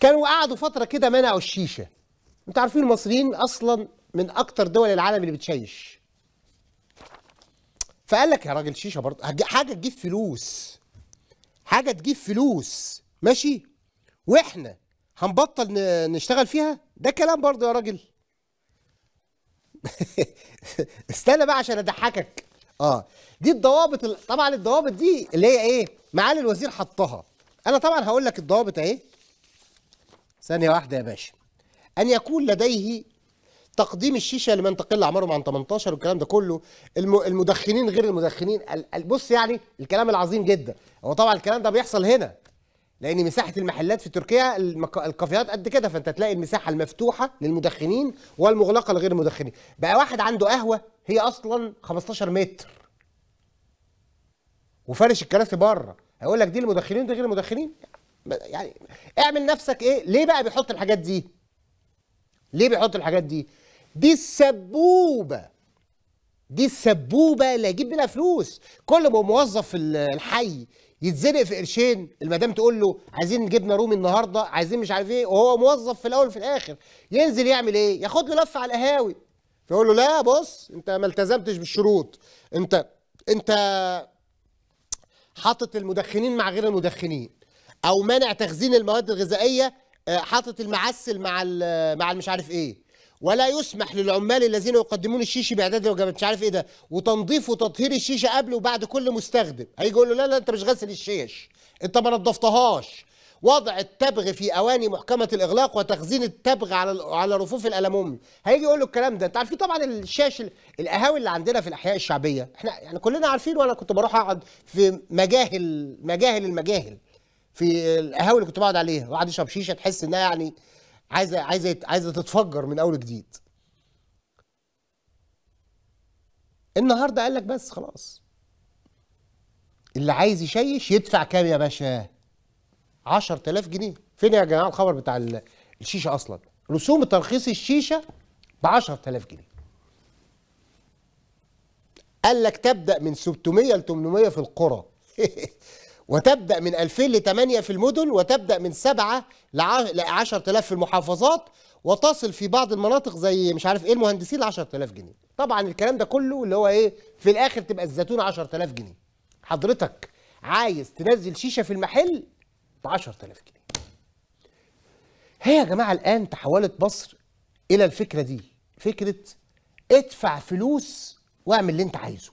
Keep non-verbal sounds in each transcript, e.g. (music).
كانوا قعدوا فتره كده منعوا الشيشه انتوا عارفين المصريين اصلا من اكتر دول العالم اللي بتشيش فقال لك يا راجل شيشه برضه حاجه تجيب فلوس حاجه تجيب فلوس ماشي واحنا هنبطل نشتغل فيها ده كلام برضه يا راجل (laughs) استنى بقى عشان اضحكك اه دي الضوابط طبعا الضوابط دي اللي هي ايه معالي الوزير حطها انا طبعا هقول لك الضوابط اهي ثانية واحدة يا باشا أن يكون لديه تقديم الشيشة لمن تقل أعمارهم عن 18 والكلام ده كله المدخنين غير المدخنين بص يعني الكلام العظيم جدا هو طبعا الكلام ده بيحصل هنا لأن مساحة المحلات في تركيا الكافيهات قد كده فأنت تلاقي المساحة المفتوحة للمدخنين والمغلقة لغير المدخنين بقى واحد عنده قهوة هي أصلا 15 متر وفارش الكراسي بره هيقول لك دي المدخنين دي غير المدخنين يعني اعمل نفسك ايه ليه بقى بيحط الحاجات دي ليه بيحط الحاجات دي دي السبوبه دي السبوبه اللي هيجيب منها فلوس كل ما موظف الحي يتزنق في قرشين المدام تقول له عايزين جبنه رومي النهارده عايزين مش عارف ايه وهو موظف في الاول وفي الاخر ينزل يعمل ايه ياخد له لفه على القهاوي فيقول له لا بص انت ما التزمتش بالشروط انت انت حاطط المدخنين مع غير المدخنين او منع تخزين المواد الغذائيه آه، حاطط المعسل مع مع مش عارف ايه ولا يسمح للعمال الذين يقدمون الشيشه باعداد الوجبات مش عارف ايه ده وتنظيف وتطهير الشيشه قبل وبعد كل مستخدم هيجي يقول له لا لا انت مش غسل الشيش انت ما نظفتهاش وضع التبغ في اواني محكمه الاغلاق وتخزين التبغ على على رفوف الالموم هيجي يقول له الكلام ده انت عارفين طبعا الشاش القهاوي اللي عندنا في الاحياء الشعبيه احنا يعني كلنا عارفين وانا كنت بروح اقعد في مجاهل مجاهل المجاهل في القهاوي اللي كنت بقعد عليها واحد يشرب شيشه تحس انها يعني عايزه عايزه عايزه تتفجر من اول جديد النهارده قال لك بس خلاص اللي عايز يشيش يدفع كام يا باشا 10000 جنيه فين يا جماعه الخبر بتاع الشيشه اصلا رسوم ترخيص الشيشه ب 10000 جنيه قال لك تبدا من 600 ل 800 في القرى (laughs) وتبدأ من 2000 ل 8 في المدن وتبدأ من 7 ل 10000 في المحافظات وتصل في بعض المناطق زي مش عارف ايه المهندسين ل 10000 جنيه طبعا الكلام ده كله اللي هو ايه في الاخر تبقى الزيتون 10000 جنيه حضرتك عايز تنزل شيشه في المحل ب 10000 جنيه هي يا جماعه الان تحولت مصر الى الفكره دي فكره ادفع فلوس واعمل اللي انت عايزه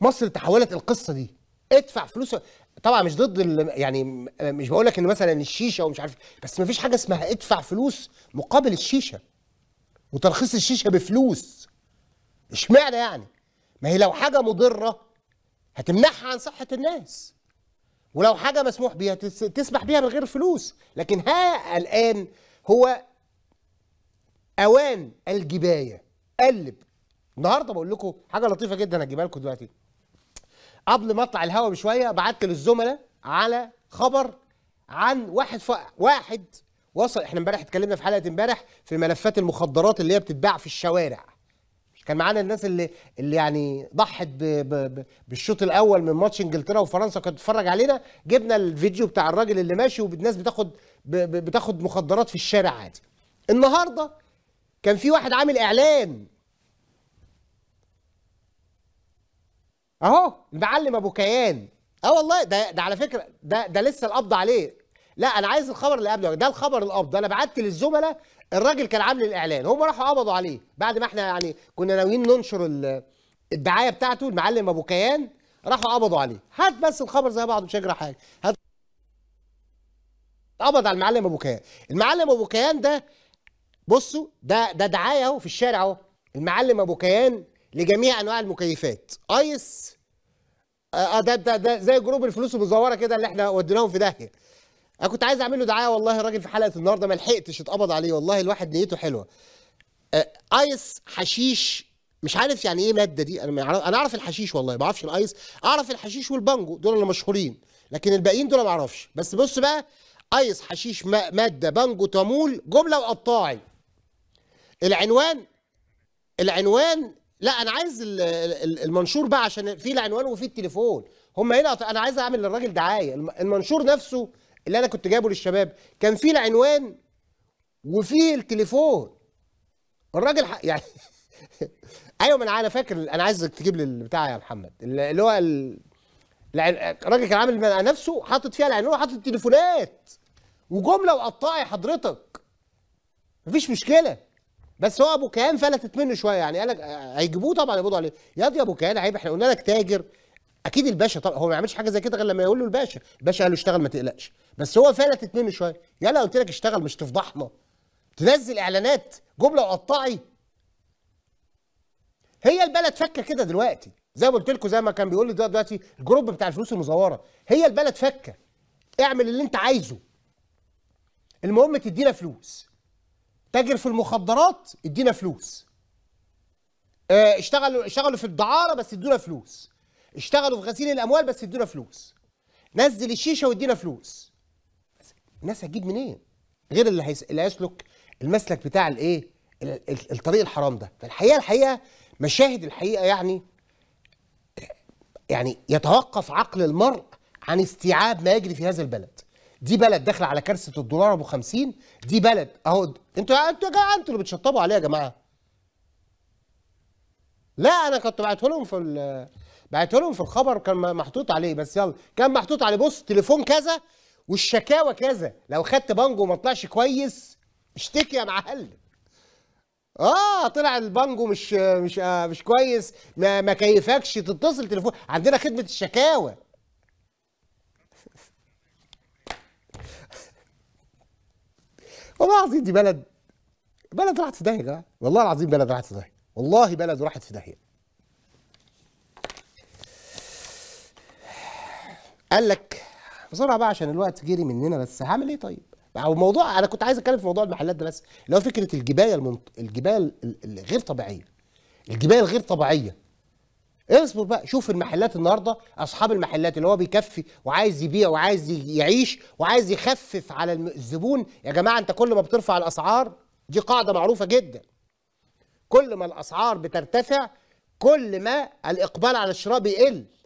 مصر تحولت القصه دي ادفع فلوس طبعا مش ضد يعني مش بقول لك ان مثلا الشيشه ومش عارف بس ما فيش حاجه اسمها ادفع فلوس مقابل الشيشه وترخيص الشيشه بفلوس اشمعنى يعني ما هي لو حاجه مضره هتمنعها عن صحه الناس ولو حاجه مسموح بيها تسمح بيها من غير فلوس لكن ها الان هو اوان الجبايه قلب النهارده بقول لكم حاجه لطيفه جدا هجيبها لكم دلوقتي قبل ما اطلع الهوا بشويه بعت للزملاء على خبر عن واحد ف... واحد وصل احنا امبارح اتكلمنا في حلقه امبارح في ملفات المخدرات اللي هي بتتباع في الشوارع كان معانا الناس اللي اللي يعني ضحت ب... ب... بالشوط الاول من ماتش انجلترا وفرنسا كانت بتتفرج علينا جبنا الفيديو بتاع الراجل اللي ماشي والناس بتاخد ب... بتاخد مخدرات في الشارع عادي النهارده كان في واحد عامل اعلان اهو المعلم ابو كيان اه والله ده ده على فكره ده ده لسه القبض عليه لا انا عايز الخبر اللي قبله ده الخبر القبض انا بعت للزملاء الراجل كان عامل الاعلان هم راحوا قبضوا عليه بعد ما احنا يعني كنا ناويين ننشر الدعايه بتاعته المعلم ابو كيان راحوا قبضوا عليه هات بس الخبر زي بعضه مش هيجرى حاجه هات قبض على المعلم ابو كيان المعلم ابو كيان ده بصوا ده ده دعايه اهو في الشارع اهو المعلم ابو كيان لجميع انواع المكيفات ايس آه, آه، ده, ده, ده زي جروب الفلوس المزوره كده اللي احنا وديناهم في داهيه انا كنت عايز اعمل له دعايه والله الراجل في حلقه النهارده ما لحقتش اتقبض عليه والله الواحد نيته حلوه آه ايس حشيش مش عارف يعني ايه ماده دي انا انا اعرف الحشيش والله ما اعرفش الايس اعرف الحشيش والبانجو دول اللي مشهورين لكن الباقيين دول ما اعرفش بس بص بقى ايس حشيش ماده بانجو تمول جمله وقطاعي العنوان العنوان لا انا عايز المنشور بقى عشان في العنوان وفي التليفون هم هنا انا عايز اعمل للراجل دعايه المنشور نفسه اللي انا كنت جايبه للشباب كان فيه العنوان وفيه التليفون الراجل ح... يعني (laughs) ايوه ما انا فاكر انا عايزك تجيب لي البتاع يا محمد اللي هو ال... الراجل كان عامل نفسه حاطط فيها العنوان وحاطط التليفونات وجمله وقطاعي حضرتك مفيش مشكله بس هو ابو كيان فلتت منه شويه يعني قال لك هيجيبوه طبعا يقبضوا عليه ياض يا ابو كيان عيب احنا قلنا لك تاجر اكيد الباشا طبعا هو ما يعملش حاجه زي كده غير لما يقول له الباشا الباشا قال له اشتغل ما تقلقش بس هو فلتت منه شويه يلا قلت لك اشتغل مش تفضحنا تنزل اعلانات جمله وقطعي هي البلد فكه كده دلوقتي زي ما قلت لكم زي ما كان بيقول لي دلوقتي الجروب بتاع الفلوس المزوره هي البلد فكه اعمل اللي انت عايزه المهم تدينا فلوس تاجر في المخدرات ادينا فلوس آه، اشتغلوا اشتغلوا في الدعاره بس ادونا فلوس اشتغلوا في غسيل الاموال بس ادونا فلوس نزل الشيشه وادينا فلوس الناس هتجيب منين غير اللي هيس... اللي هيسلك المسلك بتاع الايه الطريق الحرام ده فالحقيقه الحقيقه مشاهد الحقيقه يعني يعني يتوقف عقل المرء عن استيعاب ما يجري في هذا البلد دي بلد داخله على كارثه الدولار ابو 50 دي بلد اهو انتوا انتوا يا جماعه انتوا اللي بتشطبوا عليها يا جماعه لا انا كنت بعته لهم في بعته لهم في الخبر كان محطوط عليه بس يلا كان محطوط عليه بص تليفون كذا والشكاوى كذا لو خدت بانجو وما طلعش كويس اشتكي يا معلم اه طلع البانجو مش مش آه مش كويس ما, ما كيفكش تتصل تليفون عندنا خدمه الشكاوى والله العظيم دي بلد بلد راحت في داهيه يا جماعه والله العظيم بلد راحت في داهيه والله بلد راحت في داهيه قال لك بسرعه بقى عشان الوقت جري مننا بس هعمل ايه طيب هو موضوع انا كنت عايز اتكلم في موضوع المحلات ده بس اللي هو فكره الجبايه المنط... الجبايه الغير طبيعيه الجبايه الغير طبيعيه اصبر بقى شوف المحلات النهارده اصحاب المحلات اللي هو بيكفي وعايز يبيع وعايز يعيش وعايز يخفف على الزبون يا جماعه انت كل ما بترفع الاسعار دي قاعده معروفه جدا كل ما الاسعار بترتفع كل ما الاقبال على الشراء بيقل